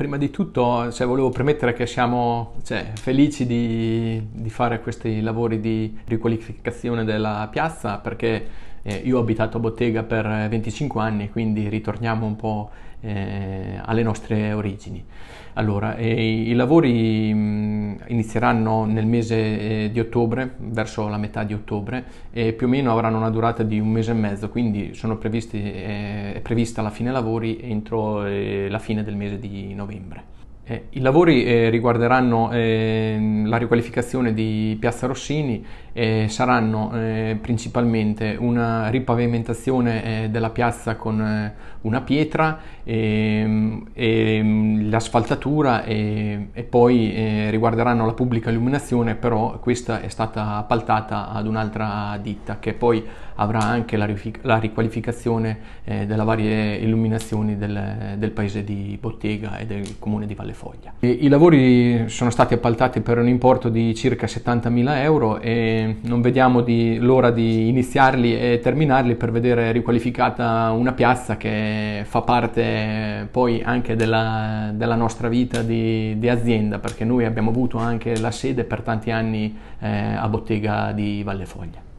prima di tutto cioè, volevo premettere che siamo cioè, felici di, di, fare questi lavori di riqualificazione della piazza perché eh, io ho abitato a Bottega per 25 anni, quindi ritorniamo un po' eh, alle nostre origini. Allora, i, i lavori mh, inizieranno nel mese eh, di ottobre, verso la metà di ottobre, e più o meno avranno una durata di un mese e mezzo, quindi previsti, eh, è prevista la fine lavori entro eh, la fine del mese di novembre. I lavori riguarderanno ehm, la riqualificazione di Piazza Rossini e saranno principalmente una ripavimentazione della piazza con una pietra e, ehm, ehm, l'asfaltatura e, e poi eh, riguarderanno la pubblica illuminazione, però questa è stata appaltata ad un'altra ditta che poi avrà anche la, rific- la riqualificazione eh, delle varie illuminazioni del, del, paese di Bottega e del comune di Valle Foglia. E, I lavori sono stati appaltati per un importo di circa 70.000 euro e non vediamo di, l'ora di iniziarli e terminarli per vedere riqualificata una piazza che fa parte eh, poi anche della della nostra vita di, di, azienda, perché noi abbiamo avuto anche la sede per tanti anni eh, a Bottega di Valle Foglia.